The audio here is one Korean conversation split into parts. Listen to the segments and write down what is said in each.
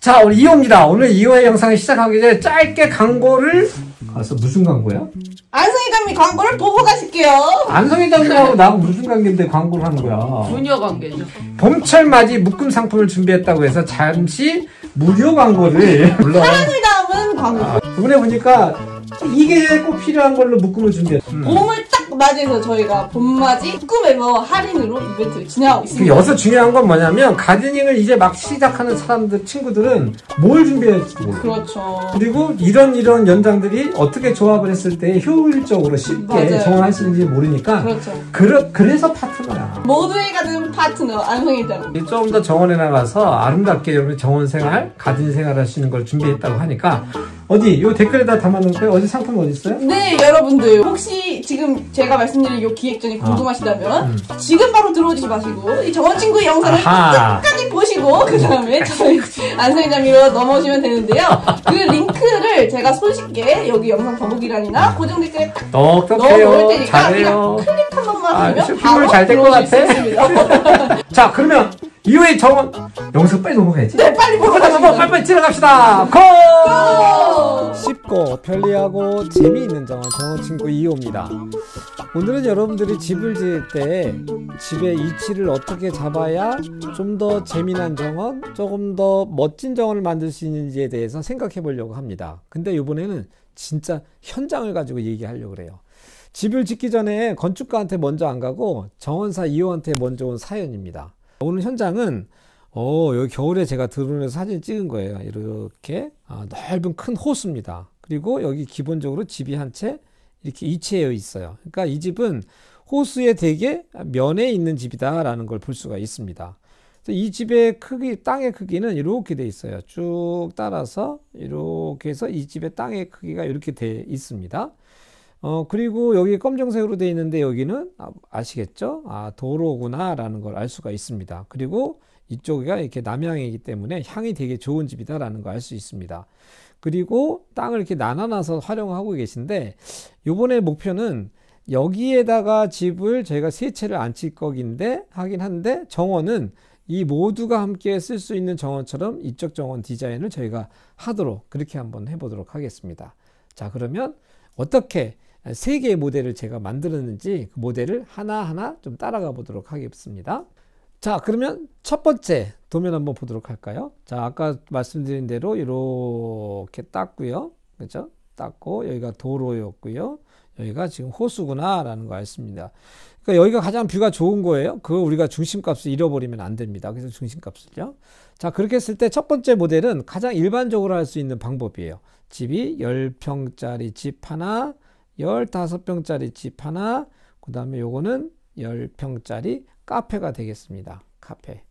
자, 오늘 2호입니다. 오늘 2호의 영상을 시작하기 전에 짧게 광고를 가서 무슨 광고야? 안성희 감독 광고를 보고 가실게요. 안성희 감독하고 나하고 무슨 관계인데 광고를 하는 거야? 분녀 관계죠. 봄철 맞이 묶음 상품을 준비했다고 해서 잠시 무료 광고를 사랑이 담은 광고. 이번에 아, 보니까 이게 꼭 필요한 걸로 묶음을 준비했어. 음. 봄을 딱 맞이해서 저희가 봄맞이 꿈에매 할인으로 이벤트를 진행하고 그 있습니다. 여기서 중요한 건 뭐냐면 가드닝을 이제 막 시작하는 사람들 친구들은 뭘 준비할지 해 모르 그렇죠. 그리고 이런 이런 연장들이 어떻게 조합을 했을 때 효율적으로 쉽게 정할 수 있는지 모르니까 그렇죠. 그러, 그래서 파트너야. 모두의 가든 파트너 안성이잖 조금 더 정원에 나가서 아름답게 여러분 정원 생활, 가든 생활 하시는 걸 준비했다고 하니까 어디 요 댓글에다 담아놓을까요? 어디 상품 어디 있어요? 네 여러분들 혹시 지금 제가 말씀드린 요 기획전이 어. 궁금하시다면 음. 지금 바로 들어오지 마시고 이 정원 친구의 영상을 아하. 끝까지 보시고 그 다음에 음. 저희 안성희자미로 넘어오시면 되는데요 그 링크를 제가 손쉽게 여기 영상 더보기란이나 고정 댓글에 딱 넣어놓을 테니까 그냥 클릭 한 번만 아, 하면 바로 잘될것 같아 자 그러면 이후에 정원 영상 빨리 넘어가야지 네 빨리 보어가시 빨리 빨리 지나갑시다 고! 고! 쉽고 편리하고 재미있는 장을 정호친구 2호입니다 오늘은 여러분들이 집을 지을 때 집의 위치를 어떻게 잡아야 좀 더 재미난 정원, 조금 더 멋진 정원을 만들 수 있는지에 대해서 생각해 보려고 합니다. 근데 이번에는 진짜 현장을 가지고 얘기하려고 그래요. 집을 짓기 전에 건축가한테 먼저 안 가고 정원사 2호한테 먼저 온 사연입니다. 오늘 현장은 어, 여기 겨울에 제가 드론에서 사진 찍은 거예요. 이렇게 아, 넓은 큰 호수입니다. 그리고 여기 기본적으로 집이 한 채 이렇게 위치해 있어요. 그러니까 이 집은 호수의 대개 면에 있는 집이다라는 걸 볼 수가 있습니다. 이 집의 크기, 땅의 크기는 이렇게 돼 있어요. 쭉 따라서 이렇게 해서 이 집의 땅의 크기가 이렇게 돼 있습니다. 어, 그리고 여기 검정색으로 돼 있는데 여기는 아, 아시겠죠? 아, 도로구나라는 걸 알 수가 있습니다. 그리고 이쪽이 이렇게 남향이기 때문에 향이 되게 좋은 집이다라는 거 알 수 있습니다. 그리고 땅을 이렇게 나눠놔서 활용하고 계신데 요번에 목표는 여기에다가 집을 저희가 세 채를 안칠 거긴데 하긴 한데 정원은 이 모두가 함께 쓸 수 있는 정원처럼 이쪽 정원 디자인을 저희가 하도록 그렇게 한번 해보도록 하겠습니다. 자 그러면 어떻게 세 개의 모델을 제가 만들었는지 그 모델을 하나하나 좀 따라가 보도록 하겠습니다. 자 그러면 첫 번째 도면 한번 보도록 할까요 자 아까 말씀드린 대로 이렇게 닦고요 그렇죠 닦고 여기가 도로였고요 여기가 지금 호수구나 라는 거 알습니다 그러니까 여기가 가장 뷰가 좋은 거예요 그거 우리가 중심값을 잃어버리면 안 됩니다 그래서 중심값을요 자 그렇게 했을 때 첫 번째 모델은 가장 일반적으로 할 수 있는 방법이에요 집이 10평짜리 집 하나 15평짜리 집 하나 그 다음에 요거는 10평짜리 카페가 되겠습니다. 카페.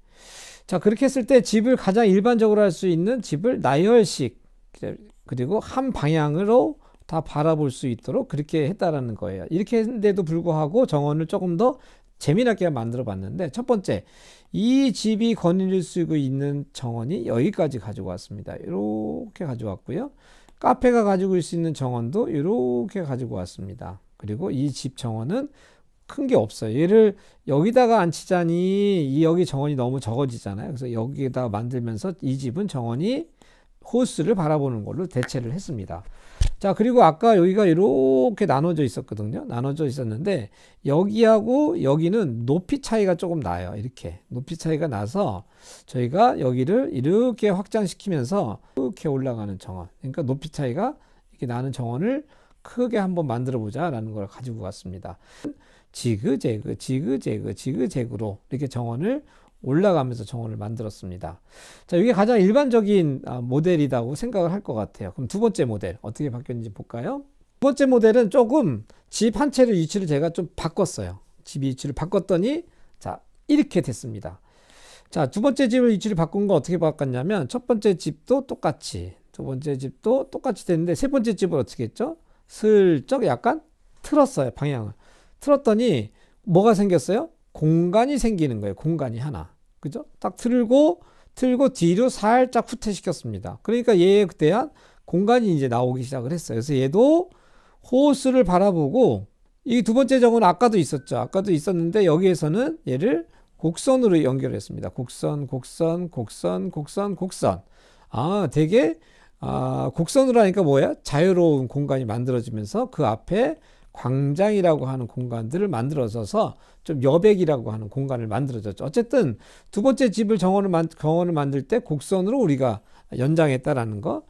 자, 그렇게 했을 때 집을 가장 일반적으로 할 수 있는 집을 나열식 그리고 한 방향으로 다 바라볼 수 있도록 그렇게 했다라는 거예요. 이렇게 했는데도 불구하고 정원을 조금 더 재미나게 만들어 봤는데 첫 번째 이 집이 건의수 있는 정원이 여기까지 가지고 왔습니다. 이렇게 가져왔고요. 카페가 가지고 있을 수 있는 정원도 이렇게 가지고 왔습니다. 그리고 이 집 정원은 큰게 없어요. 얘를 여기다가 앉히자니 이 여기 정원이 너무 적어지잖아요. 그래서 여기에다 만들면서 이 집은 정원이 호스를 바라보는 걸로 대체를 했습니다. 자, 그리고 아까 여기가 이렇게 나눠져 있었거든요. 나눠져 있었는데 여기하고 여기는 높이 차이가 조금 나요. 이렇게 높이 차이가 나서 저희가 여기를 이렇게 확장시키면서 이렇게 올라가는 정원. 그러니까 높이 차이가 이렇게 나는 정원을 크게 한번 만들어 보자라는 걸 가지고 왔습니다. 지그재그, 지그재그, 지그재그로 이렇게 정원을 올라가면서 정원을 만들었습니다. 자, 이게 가장 일반적인 아, 모델이라고 생각을 할 것 같아요. 그럼 두 번째 모델 어떻게 바뀌었는지 볼까요? 두 번째 모델은 조금 집 한 채를 위치를 제가 좀 바꿨어요. 집 위치를 바꿨더니 자 이렇게 됐습니다. 자두 번째 집을 위치를 바꾼 거 어떻게 바꿨냐면 첫 번째 집도 똑같이 두 번째 집도 똑같이 됐는데 세 번째 집을 어떻게 했죠? 슬쩍 약간 틀었어요 방향을. 틀었더니 뭐가 생겼어요? 공간이 생기는 거예요. 공간이 하나. 그죠? 딱 틀고 틀고 뒤로 살짝 후퇴시켰습니다. 그러니까 얘 그때한 공간이 이제 나오기 시작을 했어요. 그래서 얘도 호수를 바라보고 이 두 번째 정은 아까도 있었죠. 아까도 있었는데 여기에서는 얘를 곡선으로 연결했습니다. 곡선, 곡선, 곡선, 곡선, 곡선. 아, 되게 아, 곡선으로 하니까 뭐야? 자유로운 공간이 만들어지면서 그 앞에 광장이라고 하는 공간들을 만들어져서좀 여백이라고 하는 공간을 만들어졌죠. 어쨌든 두 번째 집을 정원을, 정원을 만들 때 곡선으로 우리가 연장했다라는 거.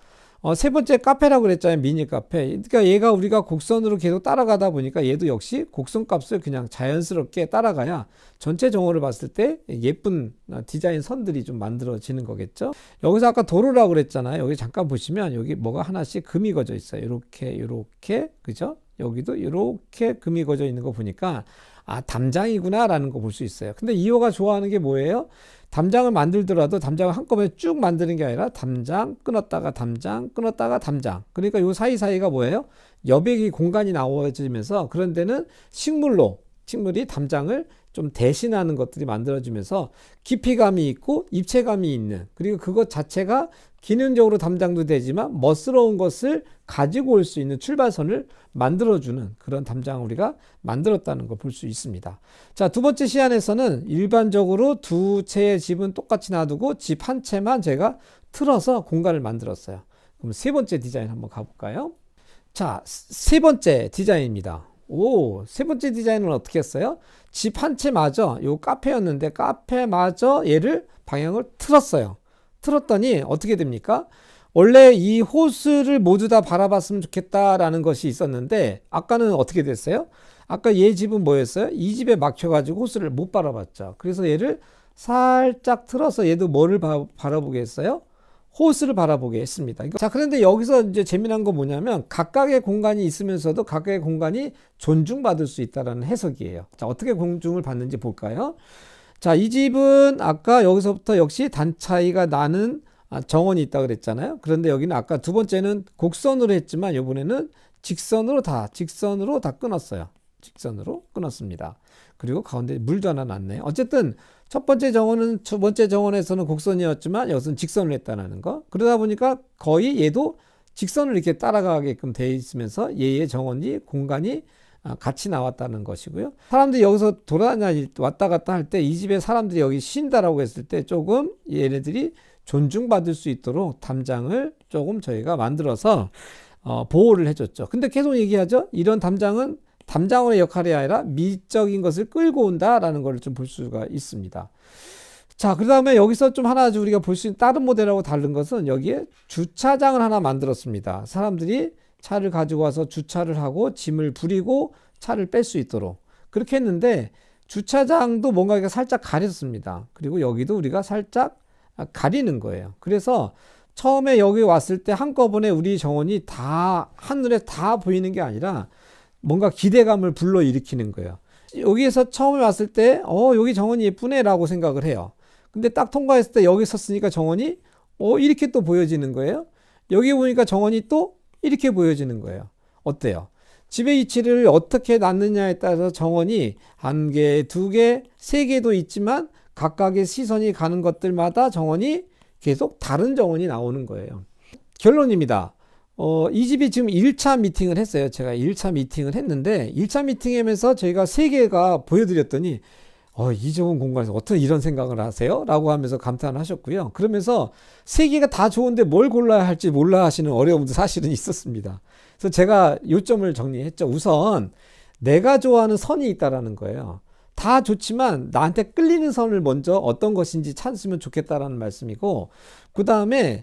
어, 세 번째 카페라고 그랬잖아요. 미니 카페. 그러니까 얘가 우리가 곡선으로 계속 따라가다 보니까 얘도 역시 곡선 값을 그냥 자연스럽게 따라가야 전체 정원을 봤을 때 예쁜 어, 디자인 선들이 좀 만들어지는 거겠죠. 여기서 아까 도로라고 그랬잖아요. 여기 잠깐 보시면 여기 뭐가 하나씩 금이 거져 있어요. 이렇게 이렇게 그죠? 여기도 이렇게 금이 거져 있는 거 보니까 아 담장이구나 라는 거 볼 수 있어요. 근데 이호가 좋아하는 게 뭐예요? 담장을 만들더라도 담장을 한꺼번에 쭉 만드는 게 아니라 담장 끊었다가 담장 끊었다가 담장 그러니까 요 사이사이가 뭐예요 여백이 공간이 나와지면서 그런 데는 식물로 식물이 담장을 좀 대신하는 것들이 만들어지면서 깊이감이 있고 입체감이 있는 그리고 그것 자체가 기능적으로 담당도 되지만 멋스러운 것을 가지고 올 수 있는 출발선을 만들어주는 그런 담장 우리가 만들었다는 걸 볼 수 있습니다. 자, 두 번째 시안에서는 일반적으로 두 채의 집은 똑같이 놔두고 집 한 채만 제가 틀어서 공간을 만들었어요. 그럼 세 번째 디자인 한번 가볼까요? 자, 세 번째 디자인입니다. 오, 세 번째 디자인은 어떻게 했어요? 집 한 채마저 요 카페였는데 카페마저 얘를 방향을 틀었어요. 틀었더니 어떻게 됩니까? 원래 이 호수를 모두 다 바라봤으면 좋겠다라는 것이 있었는데 아까는 어떻게 됐어요? 아까 얘 집은 뭐였어요? 이 집에 막혀가지고 호수를 못 바라봤죠. 그래서 얘를 살짝 틀어서 얘도 뭐를 바, 바라보게 했어요? 호스를 바라보게 했습니다. 자, 그런데 여기서 이제 재미난 건 뭐냐면 각각의 공간이 있으면서도 각각의 공간이 존중받을 수 있다라는 해석이에요. 자, 어떻게 공중을 받는지 볼까요? 자, 이 집은 아까 여기서부터 역시 단 차이가 나는 아, 정원이 있다 고 그랬잖아요. 그런데 여기는 아까 두 번째는 곡선으로 했지만 이번에는 직선으로 다 직선으로 다 끊었어요. 직선으로 끊었습니다. 그리고 가운데 물도 하나 났네요. 어쨌든 첫 번째 정원은 첫 번째 정원에서는 곡선이었지만 여기서는 직선을 했다는 거. 그러다 보니까 거의 얘도 직선을 이렇게 따라가게끔 돼 있으면서 얘의 정원이 공간이 아, 같이 나왔다는 것이고요. 사람들이 여기서 돌아다니 왔다 갔다 할 때 이 집에 사람들이 여기 쉰다라고 했을 때 조금 얘네들이 존중받을 수 있도록 담장을 조금 저희가 만들어서 어, 보호를 해줬죠. 근데 계속 얘기하죠. 이런 담장은 담장원의 역할이 아니라 미적인 것을 끌고 온다라는 걸좀볼 수가 있습니다. 자, 그 다음에 여기서 좀 하나 우리가 볼 수 있는 다른 모델하고 다른 것은 여기에 주차장을 하나 만들었습니다. 사람들이 차를 가지고 와서 주차를 하고 짐을 부리고 차를 뺄 수 있도록 그렇게 했는데 주차장도 뭔가 살짝 가렸습니다. 그리고 여기도 우리가 살짝 가리는 거예요. 그래서 처음에 여기 왔을 때 한꺼번에 우리 정원이 다 하늘에 다 보이는 게 아니라 뭔가 기대감을 불러일으키는 거예요. 여기에서 처음에 왔을 때, 어, 여기 정원이 예쁘네 라고 생각을 해요. 근데 딱 통과했을 때 여기 섰으니까 정원이, 어, 이렇게 또 보여지는 거예요. 여기 보니까 정원이 또 이렇게 보여지는 거예요. 어때요? 집의 위치를 어떻게 놨느냐에 따라서 정원이 한 개, 두 개, 세 개도 있지만 각각의 시선이 가는 것들마다 정원이 계속 다른 정원이 나오는 거예요. 결론입니다. 어, 이 집이 지금 1차 미팅을 했어요. 제가 1차 미팅을 했는데 1차 미팅하면서 저희가 세개가 보여드렸더니 어, 이 좋은 공간에서 어떤 이런 생각을 하세요? 라고 하면서 감탄하셨고요. 그러면서 세 개가 다 좋은데 뭘 골라야 할지 몰라 하시는 어려움도 사실은 있었습니다. 그래서 제가 요점을 정리했죠. 우선 내가 좋아하는 선이 있다라는 거예요. 다 좋지만 나한테 끌리는 선을 먼저 어떤 것인지 찾으면 좋겠다라는 말씀이고, 그 다음에,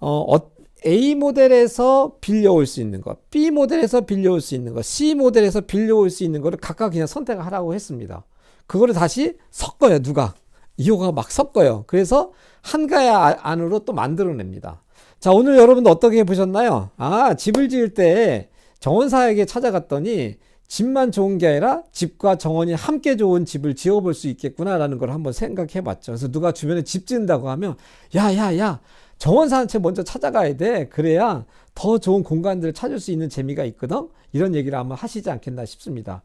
어, 어, A 모델에서 빌려올 수 있는 것, B 모델에서 빌려올 수 있는 것, C 모델에서 빌려올 수 있는 것을 각각 그냥 선택하라고 했습니다. 그거를 다시 섞어요, 누가. 이호가 막 섞어요. 그래서 한가야 아, 안으로 또 만들어냅니다. 자, 오늘 여러분들 어떻게 보셨나요? 아, 집을 지을 때 정원사에게 찾아갔더니 집만 좋은 게 아니라 집과 정원이 함께 좋은 집을 지어볼 수 있겠구나라는 걸 한번 생각해 봤죠. 그래서 누가 주변에 집 짓는다고 하면, 야, 야, 야, 정원사한테 먼저 찾아가야 돼. 그래야 더 좋은 공간들을 찾을 수 있는 재미가 있거든? 이런 얘기를 한번 하시지 않겠나 싶습니다.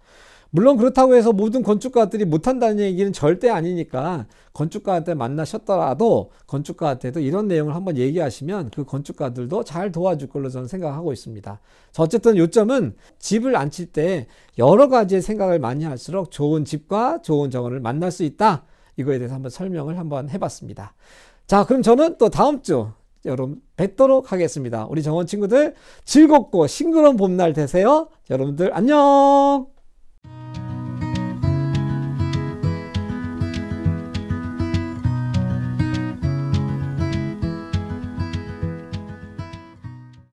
물론 그렇다고 해서 모든 건축가들이 못한다는 얘기는 절대 아니니까 건축가한테 만나셨더라도 건축가한테도 이런 내용을 한번 얘기하시면 그 건축가들도 잘 도와줄 걸로 저는 생각하고 있습니다. 어쨌든 요점은 집을 안칠때 여러 가지의 생각을 많이 할수록 좋은 집과 좋은 정원을 만날 수 있다. 이거에 대해서 한번 설명을 한번 해봤습니다. 자, 그럼 저는 또 다음 주 여러분 뵙도록 하겠습니다. 우리 정원 친구들 즐겁고 싱그러운 봄날 되세요. 여러분들 안녕!